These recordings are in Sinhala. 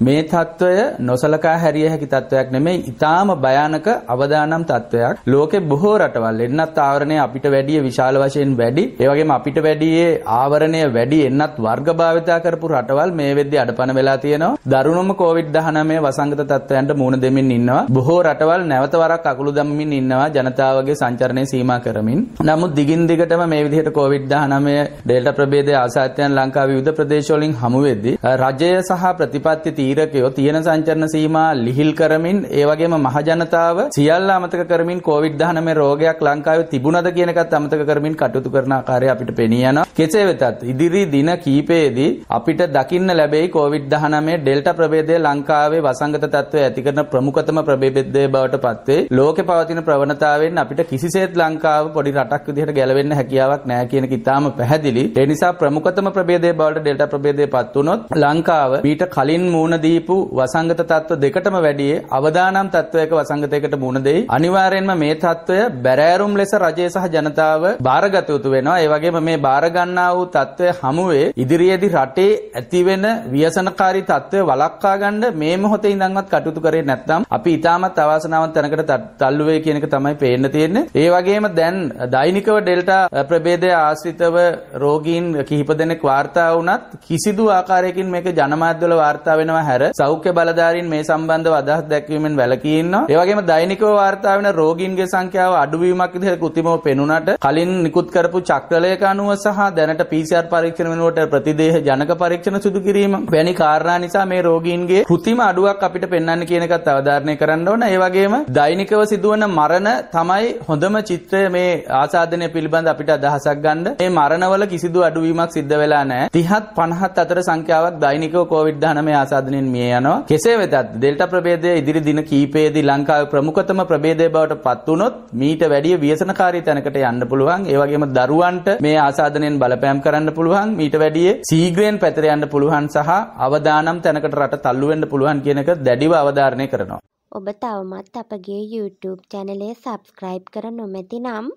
මේ తত্ত্বය නොසලකා හැරිය හැකි తত্ত্বයක් නෙමෙයි ඊටාම භයානක අවදානම් తত্ত্বයක් ලෝකේ බොහෝ රටවල් එන්නත් ආවරණය අපිට වැඩිය විශාල වශයෙන් වැඩි ඒ වගේම අපිට වැඩියේ ආවරණය වැඩි එන්නත් වර්ග භාවිතා කරපු රටවල් මේ වෙද්දී අඩපණ වෙලා තියෙනවා දරුණුම කොවිඩ් 19 වසංගත තත්ත්වයන්ට මුහුණ දෙමින් ඉන්නවා බොහෝ රටවල් නැවත වරක් අකුළු දම්මින් ඉන්නවා ජනතාවගේ සංචරණය සීමා කරමින් නමුත් දිගින් දිගටම මේ විදිහට කොවිඩ් 19 ඩෙල්ටා ප්‍රභේදය ආසාත්‍යයන් ලංකාවේ විවිධ ප්‍රදේශවලින් හමු වෙද්දී රජය සහ ප්‍රතිපත්ති තීරකයෝ තියෙන සංචරණ සීමා ලිහිල් කරමින් ඒ වගේම මහජනතාව සියල්ල අමතක කරමින් කොවිඩ් 19 රෝගයක් ලංකාවේ තිබුණද කියන එකත් අමතක කරමින් කටයුතු කරන ආකාරය අපිට පෙනී යනවා. කෙසේ වෙතත් ඉදිරි දින කීපයේදී අපිට දකින්න ලැබෙයි COVID-19 ඩෙල්ටා ප්‍රභේදය ලංකාවේ වසංගත තත්ත්වය ඇති කරන ප්‍රමුඛතම ප්‍රභේදය බවට පත්වේ. ලෝකේ පවතින ප්‍රවණතාවෙන් අපිට කිසිසේත් ලංකාව පොඩි රටක් විදිහට ගැලවෙන්න හැකියාවක් නැහැ කියන එක ඉතාම පැහැදිලි. ඒ නිසා ප්‍රමුඛතම ප්‍රභේදය බවට ඩෙල්ටා ප්‍රභේදය පත් වුණොත් ලංකාව ඊට කලින් මූණ දීපු වසංගත තත්ත්ව දෙකටම වැඩියේ අවදානම් තත්ත්වයක වසංගතයකට මුණ දෙයි. අනිවාර්යයෙන්ම මේ තත්ත්වය බැරෑරුම් ලෙස රජය සහ ජනතාව බාරගත යුතු වෙනවා. ඒ වගේම මේ බාරගන්න ගන්නා වූ తත්වය හමුවේ ඉදිරියේදී රටේ ඇතිවෙන ව්‍යසනකාරී తත්වය වළක්වා ගන්න මේ මොහොතේ ඉඳන්වත් කටයුතු කරේ නැත්නම් අපි ඊටමත් අවාසනාවන්ත තැනකට තල්ලු වෙයි කියන එක තමයි පේන්න තියෙන්නේ. ඒ වගේම දැන් දෛනිකව ඩෙල්ටා ප්‍රභේදය ආශ්‍රිතව රෝගීන් කිහිප දෙනෙක් වාර්තා වුණත් කිසිදු ආකාරයකින් මේක ජනමාධ්‍යවල වාර්තා වෙනවා හැර සෞඛ්‍ය බලධාරීන් මේ සම්බන්ධව අදහස් දැක්වීමෙන් වැළකී ඉන්නවා. ඒ වගේම දෛනිකව වාර්තා වෙන රෝගීන්ගේ සංඛ්‍යාව අඩුවීමක් විදිහට කෘතිමව පෙනුනට කලින් නිකුත් කරපු චක්‍රලයක අනුව සහ දැනට PCR පරීක්ෂණ වෙනුවට ප්‍රතිදේහ ජනක පරීක්ෂණ සිදු කිරීම වැනි කාරණා නිසා මේ රෝගීන්ගේ કૃතිම අඩුවක් අපිට පෙන්වන්න කියන එකත් අවධාරණය කරන්න ඕන. ඒ වගේම දෛනිකව සිදුවන මරණ තමයි හොඳම චිත්‍රය මේ ආසාදනය පිළිබඳ අපිට අදහසක් ගන්න. මේ මරණවල කිසිදු අඩුවීමක් සිද්ධ වෙලා නැහැ. 30ත් 50ත් අතර සංඛ්‍යාවක් දෛනිකව COVID-19 ආසාදනයෙන් මිය යනවා. කෙසේ වෙතත් ඩෙල්ටා ප්‍රභේදය ඉදිරි දින කීපයේදී ලංකාවේ ප්‍රමුඛතම ප්‍රභේදය බවට පත් වුණොත් මීට වැඩිය ව්‍යසනකාරී තැනකට යන්න පුළුවන්. ඒ වගේම දරුවන්ට මේ ආසාදනයෙන් බලපෑම් කරන්න පුළුවන් මීට වැඩිය සීග්‍රයෙන් පැතර යන්න පුළුවන් සහ අවදානම් තැනකට රට තල්ලු වෙන්න පුළුවන් කියන එක දැඩිව අවධාරණය කරනවා. ඔබ තවමත් අපගේ YouTube channel එක subscribe කර නොමැති නම්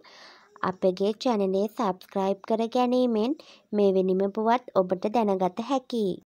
අපගේ channel එක subscribe කර ගැනීමෙන් මෙවැනිම පුවත් ඔබට දැනගත හැකියි.